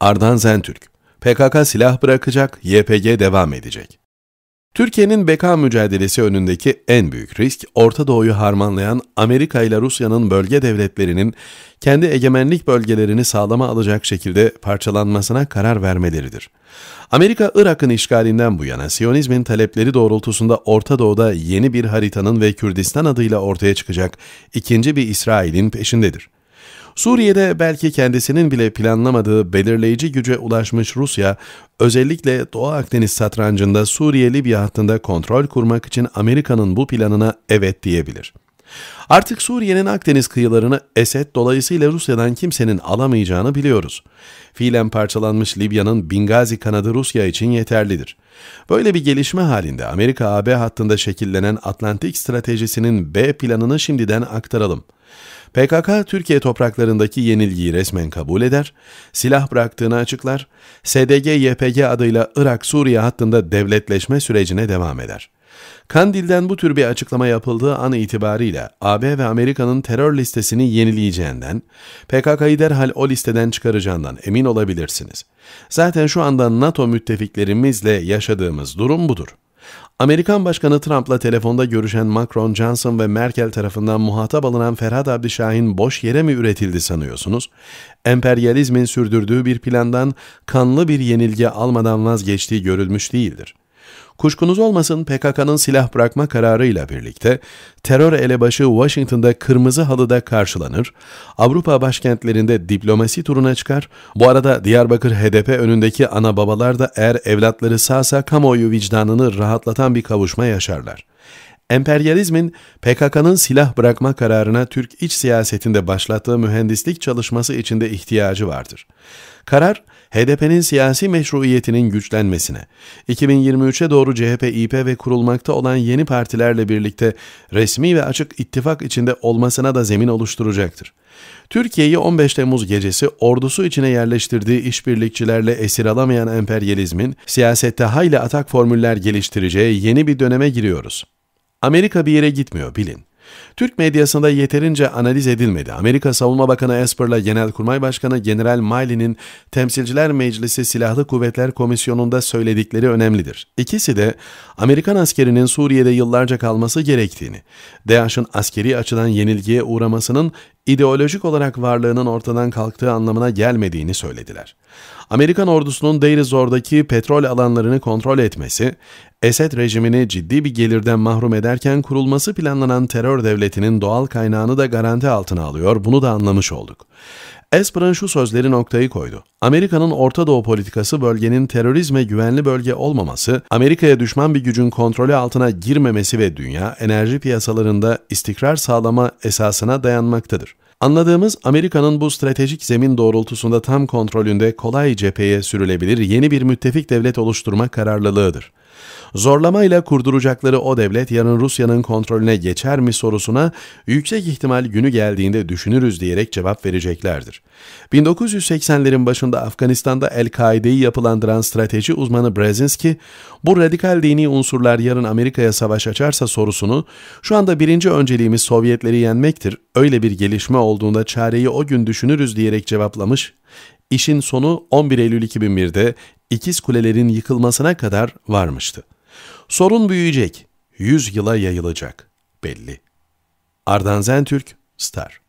Ardan Zentürk, PKK silah bırakacak, YPG devam edecek. Türkiye'nin beka mücadelesi önündeki en büyük risk, Orta Doğu'yu harmanlayan Amerika ile Rusya'nın bölge devletlerinin kendi egemenlik bölgelerini sağlama alacak şekilde parçalanmasına karar vermeleridir. Amerika, Irak'ın işgalinden bu yana Siyonizmin talepleri doğrultusunda Orta Doğu'da yeni bir haritanın ve Kürdistan adıyla ortaya çıkacak ikinci bir İsrail'in peşindedir. Suriye'de belki kendisinin bile planlamadığı belirleyici güce ulaşmış Rusya, özellikle Doğu Akdeniz satrancında Suriye-Libya hattında kontrol kurmak için Amerika'nın bu planına evet diyebilir. Artık Suriye'nin Akdeniz kıyılarını Esed dolayısıyla Rusya'dan kimsenin alamayacağını biliyoruz. Fiilen parçalanmış Libya'nın Bingazi kanadı Rusya için yeterlidir. Böyle bir gelişme halinde Amerika-AB hattında şekillenen Atlantik stratejisinin B planını şimdiden aktaralım. PKK Türkiye topraklarındaki yenilgiyi resmen kabul eder, silah bıraktığını açıklar, SDG-YPG adıyla Irak-Suriye hattında devletleşme sürecine devam eder. Kandil'den bu tür bir açıklama yapıldığı an itibariyle AB ve Amerika'nın terör listesini yenileyeceğinden, PKK'yı derhal o listeden çıkaracağından emin olabilirsiniz. Zaten şu anda NATO müttefiklerimizle yaşadığımız durum budur. Amerikan Başkanı Trump'la telefonda görüşen Macron, Johnson ve Merkel tarafından muhatap alınan Ferhat Abdişahin boş yere mi üretildi sanıyorsunuz? Emperyalizmin sürdürdüğü bir plandan kanlı bir yenilgi almadan vazgeçtiği görülmüş değildir. Kuşkunuz olmasın PKK'nın silah bırakma kararıyla birlikte terör elebaşı Washington'da kırmızı halıda karşılanır, Avrupa başkentlerinde diplomasi turuna çıkar, bu arada Diyarbakır HDP önündeki ana babalar da eğer evlatları sağsa kamuoyu vicdanını rahatlatan bir kavuşma yaşarlar. Emperyalizmin PKK'nın silah bırakma kararına Türk iç siyasetinde başlattığı mühendislik çalışması içinde ihtiyacı vardır. Karar, HDP'nin siyasi meşruiyetinin güçlenmesine, 2023'e doğru CHP, İP ve kurulmakta olan yeni partilerle birlikte resmi ve açık ittifak içinde olmasına da zemin oluşturacaktır. Türkiye'yi 15 Temmuz gecesi ordusu içine yerleştirdiği işbirlikçilerle esir alamayan emperyalizmin siyasette hayli atak formüller geliştireceği yeni bir döneme giriyoruz. Amerika bir yere gitmiyor bilin. Türk medyasında yeterince analiz edilmedi. Amerika Savunma Bakanı Esper'la Genelkurmay Başkanı General Miley'nin Temsilciler Meclisi Silahlı Kuvvetler Komisyonu'nda söyledikleri önemlidir. İkisi de Amerikan askerinin Suriye'de yıllarca kalması gerektiğini, DAEŞ'ın askeri açıdan yenilgiye uğramasının ideolojik olarak varlığının ortadan kalktığı anlamına gelmediğini söylediler. Amerikan ordusunun Deir petrol alanlarını kontrol etmesi, Esed rejimini ciddi bir gelirden mahrum ederken kurulması planlanan terör devletinin doğal kaynağını da garanti altına alıyor, bunu da anlamış olduk. Esper'ın şu sözleri noktayı koydu. Amerika'nın Orta Doğu politikası bölgenin terörizme güvenli bölge olmaması, Amerika'ya düşman bir gücün kontrolü altına girmemesi ve dünya enerji piyasalarında istikrar sağlama esasına dayanmaktadır. Anladığımız Amerika'nın bu stratejik zemin doğrultusunda tam kontrolünde kolay cepheye sürülebilir yeni bir müttefik devlet oluşturma kararlılığıdır. Zorlamayla kurduracakları o devlet yarın Rusya'nın kontrolüne geçer mi sorusuna yüksek ihtimal günü geldiğinde düşünürüz diyerek cevap vereceklerdir. 1980'lerin başında Afganistan'da El-Kaide'yi yapılandıran strateji uzmanı Brezinski, bu radikal dini unsurlar yarın Amerika'ya savaş açarsa sorusunu, şu anda birinci önceliğimiz Sovyetleri yenmektir, öyle bir gelişme olduğunda çareyi o gün düşünürüz diyerek cevaplamış İşin sonu 11 Eylül 2001'de ikiz kulelerin yıkılmasına kadar varmıştı. Sorun büyüyecek, 100 yıla yayılacak, belli. Ardan Zentürk, Star